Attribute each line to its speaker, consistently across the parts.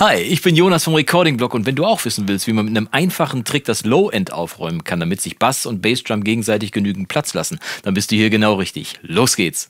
Speaker 1: Hi, ich bin Jonas vom Recording Blog und wenn du auch wissen willst, wie man mit einem einfachen Trick das Low-End aufräumen kann, damit sich Bass und Bassdrum gegenseitig genügend Platz lassen, dann bist du hier genau richtig. Los geht's!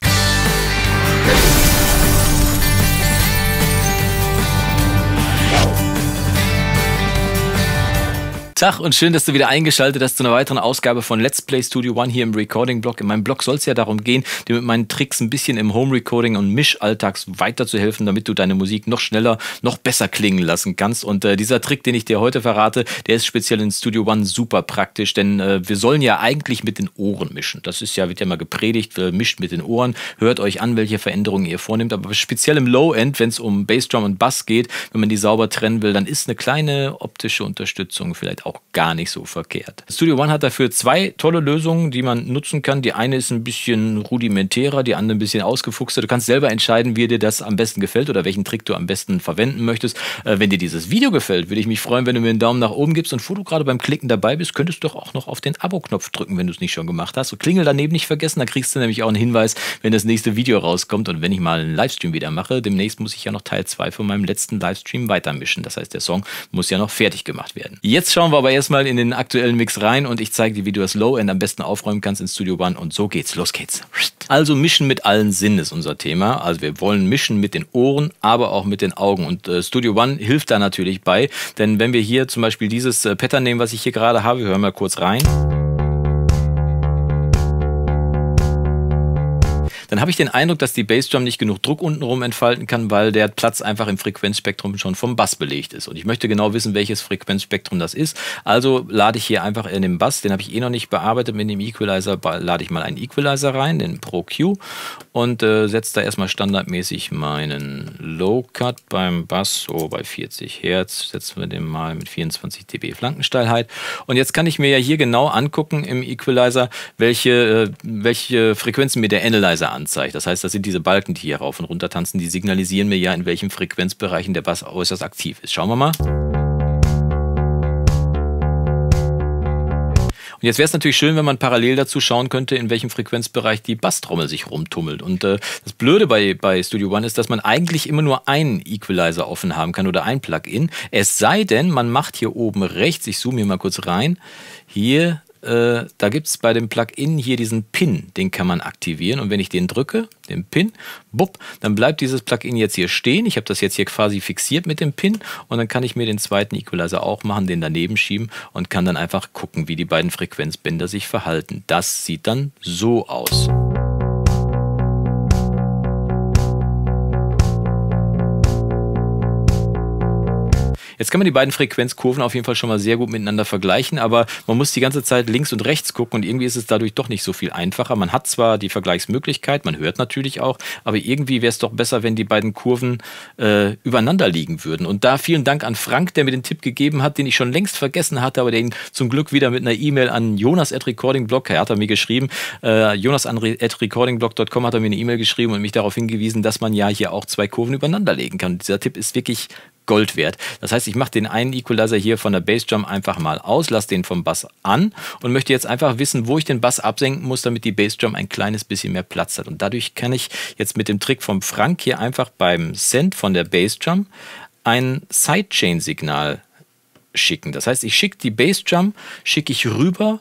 Speaker 1: Tag und schön, dass du wieder eingeschaltet hast zu einer weiteren Ausgabe von Let's Play Studio One hier im Recording Blog. In meinem Blog soll es ja darum gehen, dir mit meinen Tricks ein bisschen im Home Recording und Mischalltags weiterzuhelfen, damit du deine Musik noch schneller, noch besser klingen lassen kannst. Und äh, dieser Trick, den ich dir heute verrate, der ist speziell in Studio One super praktisch, denn äh, wir sollen ja eigentlich mit den Ohren mischen. Das ist ja, wird ja mal gepredigt, äh, mischt mit den Ohren, hört euch an, welche Veränderungen ihr vornimmt. Aber speziell im Low End, wenn es um Bassdrum und Bass geht, wenn man die sauber trennen will, dann ist eine kleine optische Unterstützung vielleicht auch auch gar nicht so verkehrt. Studio One hat dafür zwei tolle Lösungen, die man nutzen kann. Die eine ist ein bisschen rudimentärer, die andere ein bisschen ausgefuchster. Du kannst selber entscheiden, wie dir das am besten gefällt oder welchen Trick du am besten verwenden möchtest. Äh, wenn dir dieses Video gefällt, würde ich mich freuen, wenn du mir einen Daumen nach oben gibst. Und wo du gerade beim Klicken dabei bist, könntest du doch auch noch auf den Abo-Knopf drücken, wenn du es nicht schon gemacht hast. Und Klingel daneben nicht vergessen, da kriegst du nämlich auch einen Hinweis, wenn das nächste Video rauskommt und wenn ich mal einen Livestream wieder mache. Demnächst muss ich ja noch Teil 2 von meinem letzten Livestream weitermischen. Das heißt, der Song muss ja noch fertig gemacht werden. Jetzt schauen wir aber erstmal in den aktuellen Mix rein und ich zeige dir, wie du das Low-End am besten aufräumen kannst in Studio One. Und so geht's. Los geht's. Also mischen mit allen Sinnen ist unser Thema. Also wir wollen mischen mit den Ohren, aber auch mit den Augen. Und äh, Studio One hilft da natürlich bei. Denn wenn wir hier zum Beispiel dieses äh, Pattern nehmen, was ich hier gerade habe, wir hören mal kurz rein. dann habe ich den Eindruck, dass die Bassdrum nicht genug Druck untenrum entfalten kann, weil der Platz einfach im Frequenzspektrum schon vom Bass belegt ist. Und ich möchte genau wissen, welches Frequenzspektrum das ist. Also lade ich hier einfach in den Bass, den habe ich eh noch nicht bearbeitet, mit dem Equalizer lade ich mal einen Equalizer rein, den Pro Q, und äh, setze da erstmal standardmäßig meinen Low Cut beim Bass, so oh, bei 40 Hertz, setzen wir den mal mit 24 dB Flankensteilheit. Und jetzt kann ich mir ja hier genau angucken im Equalizer, welche, äh, welche Frequenzen mir der Analyzer an anzeigt. Das heißt, das sind diese Balken, die hier rauf und runter tanzen, die signalisieren mir ja, in welchen Frequenzbereichen der Bass äußerst aktiv ist. Schauen wir mal. Und jetzt wäre es natürlich schön, wenn man parallel dazu schauen könnte, in welchem Frequenzbereich die Basstrommel sich rumtummelt. Und äh, das Blöde bei, bei Studio One ist, dass man eigentlich immer nur einen Equalizer offen haben kann oder ein Plugin. Es sei denn, man macht hier oben rechts, ich zoome hier mal kurz rein, hier äh, da gibt es bei dem Plugin hier diesen Pin, den kann man aktivieren. Und wenn ich den drücke, den Pin, bupp, dann bleibt dieses Plugin jetzt hier stehen. Ich habe das jetzt hier quasi fixiert mit dem Pin und dann kann ich mir den zweiten Equalizer auch machen, den daneben schieben und kann dann einfach gucken, wie die beiden Frequenzbänder sich verhalten. Das sieht dann so aus. Jetzt kann man die beiden Frequenzkurven auf jeden Fall schon mal sehr gut miteinander vergleichen, aber man muss die ganze Zeit links und rechts gucken und irgendwie ist es dadurch doch nicht so viel einfacher. Man hat zwar die Vergleichsmöglichkeit, man hört natürlich auch, aber irgendwie wäre es doch besser, wenn die beiden Kurven äh, übereinander liegen würden. Und da vielen Dank an Frank, der mir den Tipp gegeben hat, den ich schon längst vergessen hatte, aber den zum Glück wieder mit einer E-Mail an Jonas at recordingblog, er hat er mir geschrieben, äh, Jonas at recordingblog.com hat er mir eine E-Mail geschrieben und mich darauf hingewiesen, dass man ja hier auch zwei Kurven übereinander legen kann. Und dieser Tipp ist wirklich Gold wert. Das heißt, ich mache den einen Equalizer hier von der Bassdrum einfach mal aus, lasse den vom Bass an und möchte jetzt einfach wissen, wo ich den Bass absenken muss, damit die Bassdrum ein kleines bisschen mehr Platz hat. Und dadurch kann ich jetzt mit dem Trick vom Frank hier einfach beim Send von der Bassdrum ein Sidechain-Signal schicken. Das heißt, ich schicke die Bassdrum, schicke ich rüber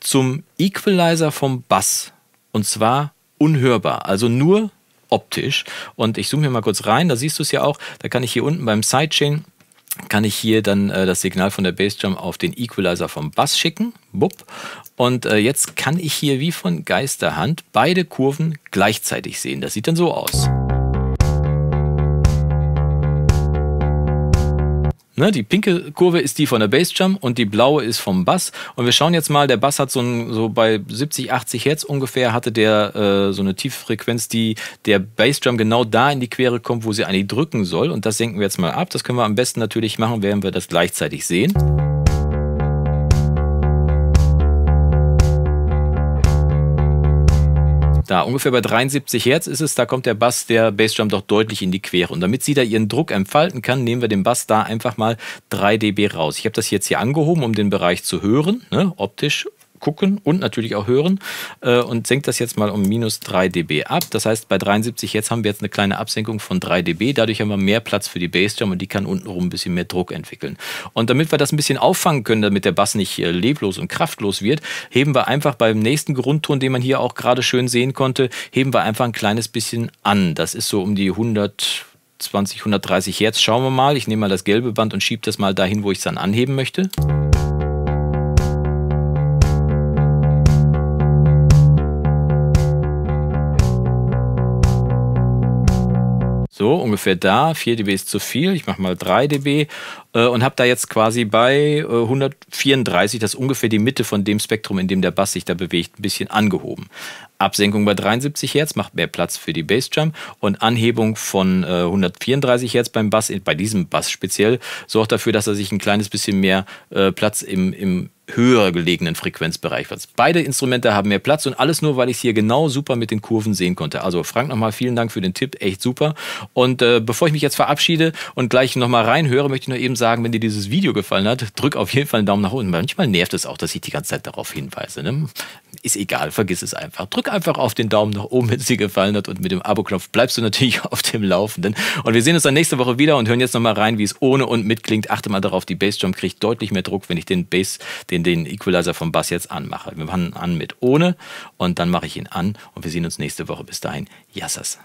Speaker 1: zum Equalizer vom Bass. Und zwar unhörbar. Also nur optisch. Und ich zoome hier mal kurz rein, da siehst du es ja auch. Da kann ich hier unten beim Sidechain kann ich hier dann äh, das Signal von der Bassdrum auf den Equalizer vom Bass schicken. Bupp. Und äh, jetzt kann ich hier wie von Geisterhand beide Kurven gleichzeitig sehen. Das sieht dann so aus. Ne, die pinke Kurve ist die von der Bassdrum und die blaue ist vom Bass. Und wir schauen jetzt mal, der Bass hat so, ein, so bei 70, 80 Hertz ungefähr, hatte der äh, so eine Tieffrequenz, die der Bassdrum genau da in die Quere kommt, wo sie eigentlich drücken soll. Und das senken wir jetzt mal ab. Das können wir am besten natürlich machen, während wir das gleichzeitig sehen. da. Ungefähr bei 73 Hertz ist es, da kommt der Bass der Bassdrum doch deutlich in die Quere. Und damit sie da ihren Druck entfalten kann, nehmen wir den Bass da einfach mal 3 dB raus. Ich habe das jetzt hier angehoben, um den Bereich zu hören, ne, optisch gucken und natürlich auch hören äh, und senkt das jetzt mal um minus 3 dB ab. Das heißt, bei 73 jetzt haben wir jetzt eine kleine Absenkung von 3 dB. Dadurch haben wir mehr Platz für die Bassdrum und die kann untenrum ein bisschen mehr Druck entwickeln. Und damit wir das ein bisschen auffangen können, damit der Bass nicht äh, leblos und kraftlos wird, heben wir einfach beim nächsten Grundton, den man hier auch gerade schön sehen konnte, heben wir einfach ein kleines bisschen an. Das ist so um die 100 120, 130 Hertz. Schauen wir mal. Ich nehme mal das gelbe Band und schiebe das mal dahin, wo ich es dann anheben möchte. So, ungefähr da. 4 dB ist zu viel. Ich mache mal 3 dB äh, und habe da jetzt quasi bei äh, 134, das ist ungefähr die Mitte von dem Spektrum, in dem der Bass sich da bewegt, ein bisschen angehoben. Absenkung bei 73 Hertz macht mehr Platz für die Bassjump und Anhebung von äh, 134 Hertz beim Bass, bei diesem Bass speziell, sorgt dafür, dass er sich ein kleines bisschen mehr äh, Platz im, im höher gelegenen Frequenzbereich. Also beide Instrumente haben mehr Platz und alles nur, weil ich es hier genau super mit den Kurven sehen konnte. Also Frank, nochmal vielen Dank für den Tipp, echt super. Und äh, bevor ich mich jetzt verabschiede und gleich nochmal reinhöre, möchte ich noch eben sagen, wenn dir dieses Video gefallen hat, drück auf jeden Fall einen Daumen nach unten. Manchmal nervt es auch, dass ich die ganze Zeit darauf hinweise. Ne? Ist egal, vergiss es einfach. Drück einfach auf den Daumen nach oben, wenn es dir gefallen hat und mit dem Abo-Knopf bleibst du natürlich auf dem Laufenden. Und wir sehen uns dann nächste Woche wieder und hören jetzt nochmal rein, wie es ohne und mit klingt. Achte mal darauf, die Bassdrum kriegt deutlich mehr Druck, wenn ich den Bass, den den, den Equalizer vom Bass jetzt anmache. Wir machen an mit ohne und dann mache ich ihn an und wir sehen uns nächste Woche. Bis dahin, Yassas.